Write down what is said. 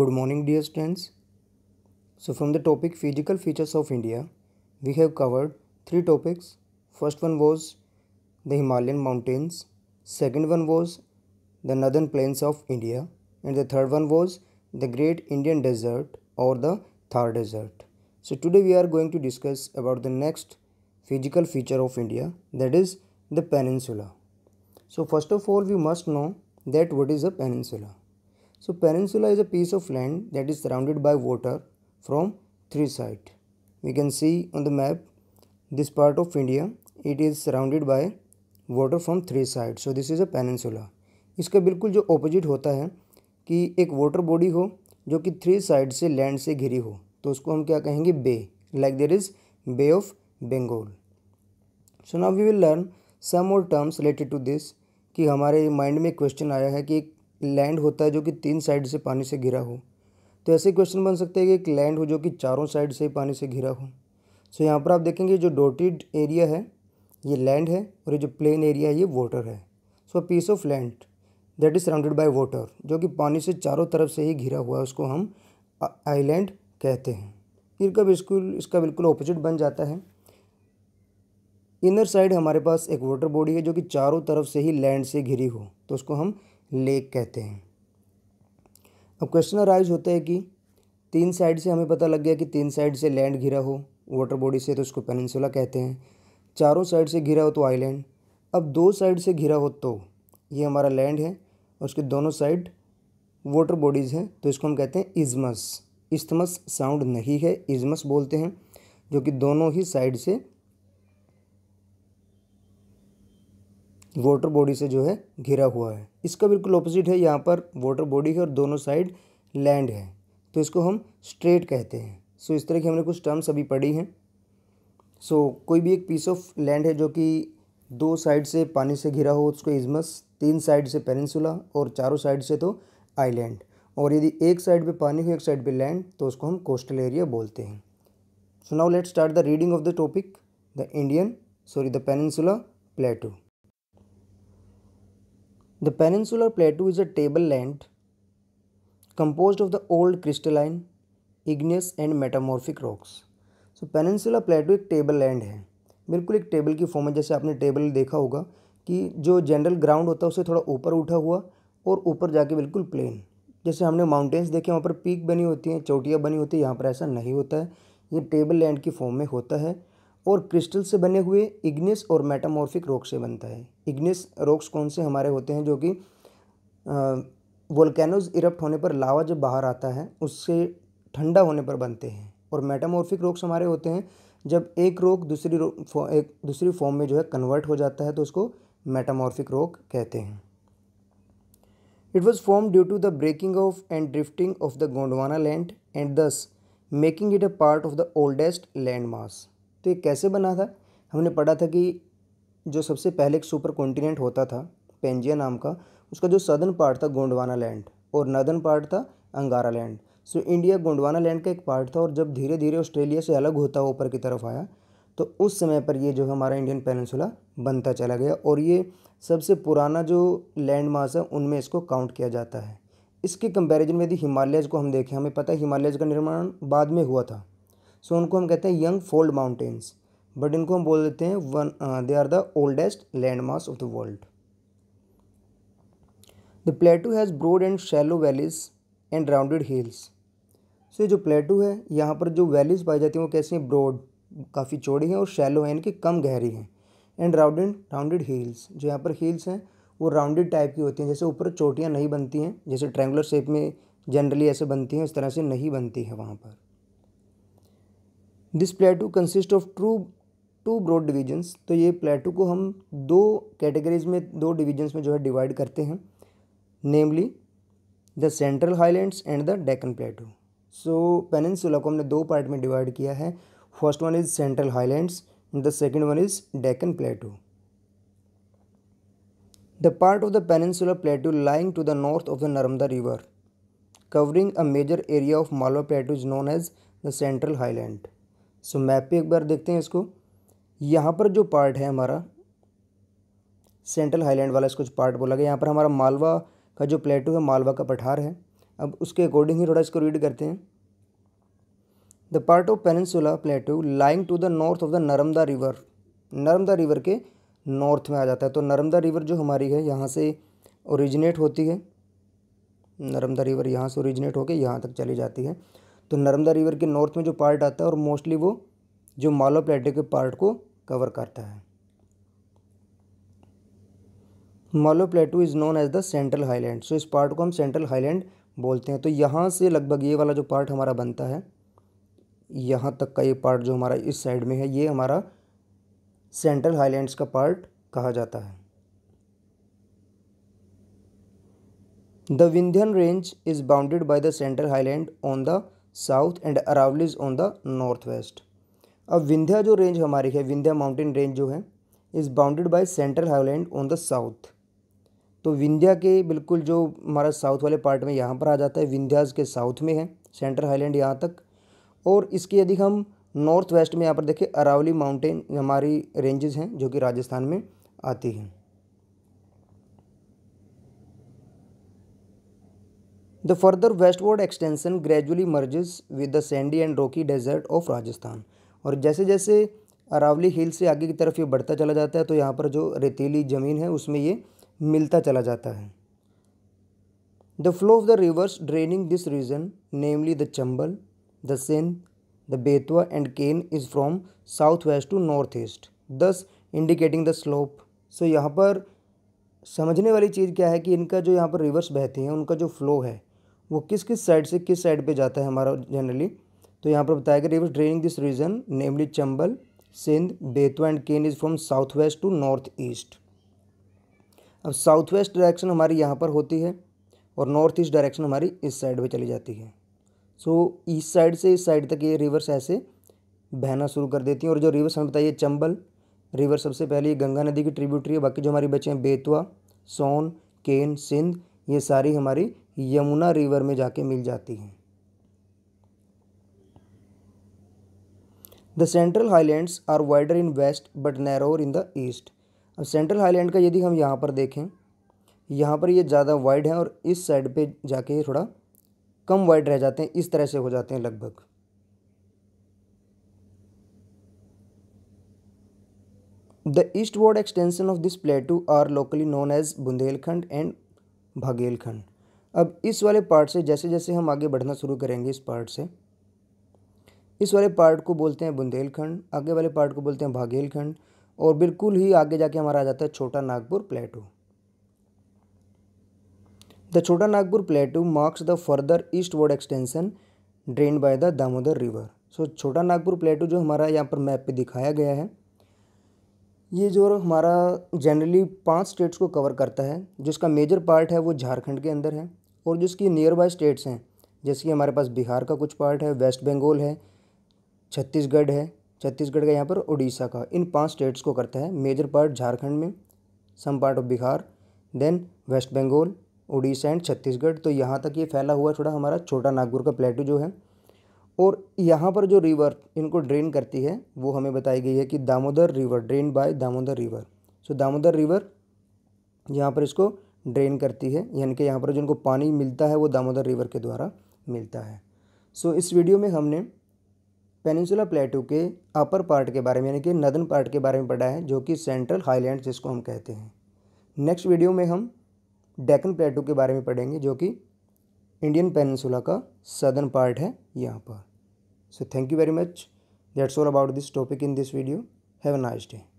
Good morning, dear students. So, from the topic physical features of India, we have covered three topics. First one was the Himalayan mountains, second one was the northern plains of India, and the third one was the Great Indian Desert or the Thar Desert. So, today we are going to discuss about the next physical feature of India that is the peninsula. So, first of all, we must know that what is a peninsula. So peninsula is a piece of land that is surrounded by water from three sides. We can see on the map this part of India it is surrounded by water from three sides. So this is a peninsula. इसका बिल्कुल जो opposite होता है कि एक water body हो जो कि थ्री साइड से लैंड से घिरी हो तो उसको हम क्या कहेंगे bay like there is bay of Bengal so now we will learn some और टर्म्स रिलेटेड टू दिस कि हमारे माइंड में क्वेश्चन आया है कि एक लैंड होता है जो कि तीन साइड से पानी से घिरा हो तो ऐसे क्वेश्चन बन सकते हैं कि एक लैंड हो जो कि चारों साइड से पानी से घिरा हो सो so, यहाँ पर आप देखेंगे जो डोटेड एरिया है ये लैंड है और ये जो प्लेन एरिया है ये वाटर है so piece of land that is surrounded by water जो कि पानी से चारों तरफ से ही घिरा हुआ है उसको हम आइलैंड कहते हैं इनका बिल्कुल इसका बिल्कुल ऑपोजिट बन जाता है इनर साइड हमारे पास एक वाटर बॉडी है जो कि चारों तरफ से ही लैंड से घिरी हो तो उसको हम लेक कहते हैं अब क्वेश्चन अराइज होता है कि तीन साइड से हमें पता लग गया कि तीन साइड से लैंड घिरा हो वाटर बॉडी से तो उसको पेनिनसुला कहते हैं चारों साइड से घिरा हो तो आइलैंड अब दो साइड से घिरा हो तो ये हमारा लैंड है और उसके दोनों साइड वाटर बॉडीज़ हैं तो इसको हम कहते हैं इजमस इस्थमस साउंड नहीं है इजमस बोलते हैं जो कि दोनों ही साइड से वाटर बॉडी से जो है घिरा हुआ है इसका बिल्कुल ऑपोजिट है यहाँ पर वाटर बॉडी है और दोनों साइड लैंड है तो इसको हम स्ट्रेट कहते हैं सो इस तरह की हमने कुछ टर्म्स अभी पढ़ी हैं सो कोई भी एक पीस ऑफ लैंड है जो कि दो साइड से पानी से घिरा हो उसको इजमस तीन साइड से पेनसुला और चारों साइड से तो आईलैंड और यदि एक साइड पर पानी हो एक साइड पर लैंड तो उसको हम कोस्टल एरिया बोलते हैं so now let start the reading of the topic the Indian sorry the peninsula plateau The peninsular plateau is a tableland composed of the old crystalline, igneous and metamorphic rocks. So peninsular plateau एक table land है बिल्कुल एक table की form है जैसे आपने table देखा होगा कि जो जनरल ग्राउंड होता है उसे थोड़ा ऊपर उठा हुआ और ऊपर जाके बिल्कुल प्लेन जैसे हमने माउंटेन्स देखे वहाँ पर पीक बनी होती हैं चोटियाँ बनी होती हैं यहाँ पर ऐसा नहीं होता है ये टेबल लैंड की फॉर्म में होता है और क्रिस्टल से बने हुए इग्निस और मेटामॉर्फिक रॉक से बनता है इग्निस रॉक्स कौन से हमारे होते हैं जो कि वोल्केनोज इरप्ट होने पर लावा जब बाहर आता है उससे ठंडा होने पर बनते हैं और मेटामॉर्फिक रॉक्स हमारे होते हैं जब एक रोक दूसरी रो, फो, एक दूसरी फॉर्म में जो है कन्वर्ट हो जाता है तो उसको मेटामॉर्फिक रॉक कहते हैं it was form due to the breaking of and drifting of the Gondwana land and thus making it a part of the oldest land mass तो ये कैसे बना था हमने पढ़ा था कि जो सबसे पहले एक सुपर कॉन्टिनेंट होता था पेंजिया नाम का उसका जो सदर्न पार्ट था गोंडवाना लैंड और नदर्न पार्ट था Angara land so India Gondwana land का एक पार्ट था और जब धीरे धीरे ऑस्ट्रेलिया से अलग होता हुआ ऊपर की तरफ आया तो उस समय पर ये जो हमारा इंडियन पेनसुला बनता चला गया और ये सबसे पुराना जो लैंड मास है उनमें इसको काउंट किया जाता है इसके कंपैरिजन में यदि हिमालयज को हम देखें हमें पता है हिमालयज का निर्माण बाद में हुआ था सो उनको हम कहते हैं यंग फोल्ड माउंटेन्स बट इनको हम बोल देते हैं one they are the oldest land of the world the plateau has broad and shallow valleys and rounded hills so ये जो प्लेटू है यहाँ पर जो वैलीज पाई जाती हैं वो कैसी हैं ब्रोड काफ़ी चौड़ी हैं और शैलो हैं इनकी कम गहरी हैं एंड राउंडेड राउंडेड हील्स जो यहाँ पर हिल्स हैं वो राउंडेड टाइप की होती हैं जैसे ऊपर चोटियाँ नहीं बनती हैं जैसे ट्रैंगुलर शेप में जनरली ऐसे बनती हैं उस तरह से नहीं बनती हैं वहाँ पर this plateau consist of true two broad divisions तो ये प्लेटू को हम दो कैटेगरीज में दो डिविजन्स में जो है डिवाइड करते हैं namely the central highlands and the Deccan plateau so peninsula को हमने दो पार्ट में डिवाइड किया है first one is central highlands and the second one is Deccan plateau the part of the peninsula plateau lying to the north of the Narmada river covering a major area of Malwa plateau is known as the central highland so map पे एक बार देखते हैं इसको यहाँ पर जो part है हमारा सेंट्रल हाईलैंड वाला इसको पार्ट बोला गया यहाँ पर हमारा मालवा का जो प्लेटो है मालवा का पठार है अब उसके अकॉर्डिंग ही थोड़ा इसको रीड करते हैं the part of peninsula plateau lying to the north of the Narmada river Narmada river के नॉर्थ में आ जाता है तो नर्मदा रिवर जो हमारी है यहाँ से ओरिजिनेट होती है नर्मदा रिवर यहाँ से ओरिजिनेट होकर यहाँ तक चली जाती है तो नर्मदा रिवर के नॉर्थ में जो पार्ट आता है और मोस्टली वो जो मालो प्लेटो के पार्ट को कवर करता है Malwa plateau is known as the central highland so इस पार्ट को हम सेंट्रल हाईलैंड बोलते हैं तो यहाँ से लगभग ये वाला जो पार्ट हमारा बनता है यहाँ तक का ये पार्ट जो हमारा इस साइड में है ये हमारा सेंट्रल हाईलैंड्स का पार्ट कहा जाता है the Vindhyan range is bounded by the central highland on the south and Aravallis on the north west अब विंध्या जो रेंज हमारी है विंध्या माउंटेन रेंज जो है is bounded by central highland on the south तो विंध्या के बिल्कुल जो हमारा साउथ वाले पार्ट में यहाँ पर आ जाता है विंध्याज के साउथ में है सेंट्रल हाईलैंड यहाँ तक और इसके यदि हम नॉर्थ वेस्ट में यहाँ पर देखें अरावली माउंटेन हमारी रेंजेस हैं जो कि राजस्थान में आती हैं The further westward extension gradually merges with the sandy and rocky desert of Rajasthan. और जैसे जैसे अरावली हिल से आगे की तरफ ये बढ़ता चला जाता है तो यहाँ पर जो रेतीली ज़मीन है उसमें ये मिलता चला जाता है the flow of the rivers draining this region namely the Chambal the Sindh the Betwa and Ken is from south west to north east thus indicating the slope so यहाँ पर समझने वाली चीज़ क्या है कि इनका जो यहाँ पर रिवर्स बहती हैं उनका जो फ्लो है वो किस किस साइड से किस साइड पे जाता है हमारा जनरली तो यहाँ पर बताया गया rivers draining this region namely Chambal Sindh Betwa and Ken is from south west to north east अब साउथ वेस्ट डायरेक्शन हमारी यहाँ पर होती है और नॉर्थ ईस्ट डायरेक्शन हमारी इस साइड पर चली जाती है सो so, ईस्ट साइड से इस साइड तक ये रिवर्स ऐसे बहना शुरू कर देती हैं और जो रिवर्स हमें बताइए चंबल रिवर सबसे पहले ये गंगा नदी की ट्रिब्यूटरी है बाकी जो हमारी बचे हैं बेतवा सोन केन सिंध ये सारी हमारी यमुना रिवर में जाके मिल जाती हैं the central highlands are wider in west but narrower in the east अब सेंट्रल हाईलैंड का यदि हम यहाँ पर देखें यहाँ पर ये ज़्यादा वाइड है और इस साइड पे जाके थोड़ा कम वाइड रह जाते हैं इस तरह से हो जाते हैं लगभग the eastward extension of this plateau are locally known as Bundelkhand and Baghelkhand अब इस वाले पार्ट से जैसे जैसे हम आगे बढ़ना शुरू करेंगे इस पार्ट से इस वाले पार्ट को बोलते हैं बुंदेलखंड आगे वाले पार्ट को बोलते हैं भागेलखंड और बिल्कुल ही आगे जाके हमारा आ जाता है छोटा Nagpur plateau the Chota Nagpur plateau marks the further eastward extension drain by the Damodar river so Chota Nagpur प्लेटू जो हमारा यहाँ पर मैप पे दिखाया गया है ये जो हमारा जनरली पांच स्टेट्स को कवर करता है जिसका मेजर पार्ट है वो झारखंड के अंदर है और जो इसकी नियर बाई स्टेट्स हैं जैसे कि हमारे पास बिहार का कुछ पार्ट है वेस्ट बंगाल है छत्तीसगढ़ है छत्तीसगढ़ का यहाँ पर उड़ीसा का इन पांच स्टेट्स को करता है मेजर पार्ट झारखंड में some part of Bihar then West Bengal Orissa and Chhattisgarh तो यहाँ तक ये फैला हुआ थोड़ा हमारा छोटा नागपुर का प्लेटू जो है और यहाँ पर जो रिवर इनको ड्रेन करती है वो हमें बताई गई है कि Damodar river drain by Damodar river so Damodar river यहाँ पर इसको ड्रेन करती है यानी कि यहाँ पर जो पानी मिलता है वो दामोदर रिवर के द्वारा मिलता है सो so, इस वीडियो में हमने पेनिसुला प्लेटू के अपर पार्ट के बारे में यानी कि नदन पार्ट के बारे में पढ़ा है जो कि सेंट्रल हाईलैंड जिसको हम कहते हैं नेक्स्ट वीडियो में हम डेकन प्लेटू के बारे में पढ़ेंगे जो कि इंडियन पेनिसुला का सदर्न पार्ट है यहाँ पर so thank you very much that's all about this topic in this video have a nice day